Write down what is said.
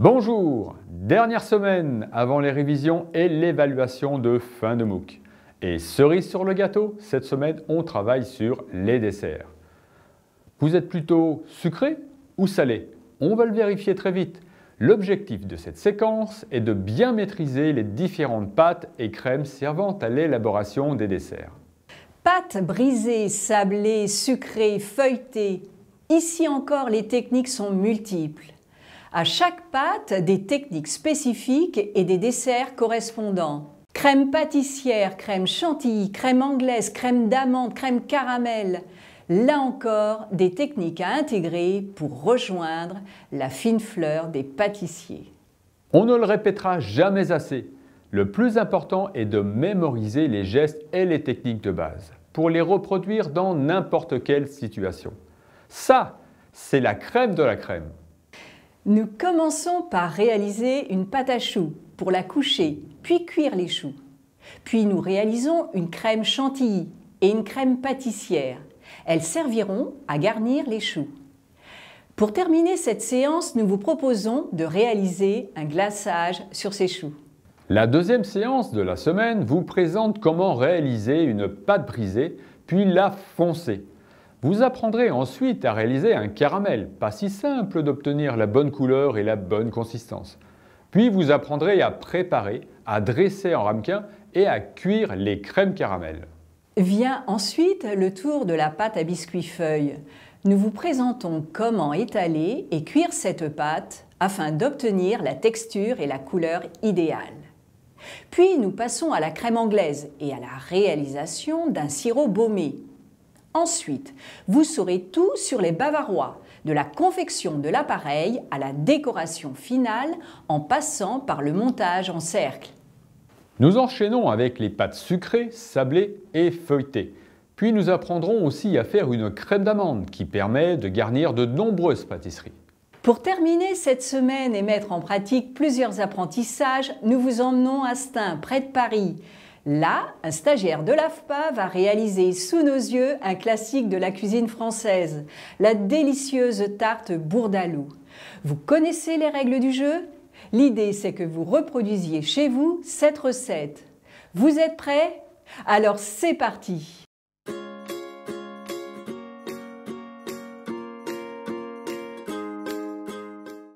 Bonjour Dernière semaine avant les révisions et l'évaluation de fin de MOOC. Et cerise sur le gâteau, cette semaine on travaille sur les desserts. Vous êtes plutôt sucré ou salé On va le vérifier très vite. L'objectif de cette séquence est de bien maîtriser les différentes pâtes et crèmes servant à l'élaboration des desserts. Pâtes brisées, sablées, sucrées, feuilletées. Ici encore, les techniques sont multiples. À chaque pâte, des techniques spécifiques et des desserts correspondants. Crème pâtissière, crème chantilly, crème anglaise, crème d'amande, crème caramel. Là encore, des techniques à intégrer pour rejoindre la fine fleur des pâtissiers. On ne le répétera jamais assez. Le plus important est de mémoriser les gestes et les techniques de base pour les reproduire dans n'importe quelle situation. Ça, c'est la crème de la crème. Nous commençons par réaliser une pâte à choux pour la coucher, puis cuire les choux. Puis nous réalisons une crème chantilly et une crème pâtissière. Elles serviront à garnir les choux. Pour terminer cette séance, nous vous proposons de réaliser un glaçage sur ces choux. La deuxième séance de la semaine vous présente comment réaliser une pâte brisée puis la foncer. Vous apprendrez ensuite à réaliser un caramel, pas si simple d'obtenir la bonne couleur et la bonne consistance. Puis vous apprendrez à préparer, à dresser en ramequin et à cuire les crèmes caramel. Vient ensuite le tour de la pâte à biscuits feuille. Nous vous présentons comment étaler et cuire cette pâte afin d'obtenir la texture et la couleur idéale. Puis nous passons à la crème anglaise et à la réalisation d'un sirop baumé. Ensuite, vous saurez tout sur les Bavarois, de la confection de l'appareil à la décoration finale en passant par le montage en cercle. Nous enchaînons avec les pâtes sucrées, sablées et feuilletées. Puis nous apprendrons aussi à faire une crème d'amande qui permet de garnir de nombreuses pâtisseries. Pour terminer cette semaine et mettre en pratique plusieurs apprentissages, nous vous emmenons à Stein, près de Paris. Là, un stagiaire de l'AFPA va réaliser sous nos yeux un classique de la cuisine française, la délicieuse tarte bourdalou. Vous connaissez les règles du jeu L'idée, c'est que vous reproduisiez chez vous cette recette. Vous êtes prêts Alors c'est parti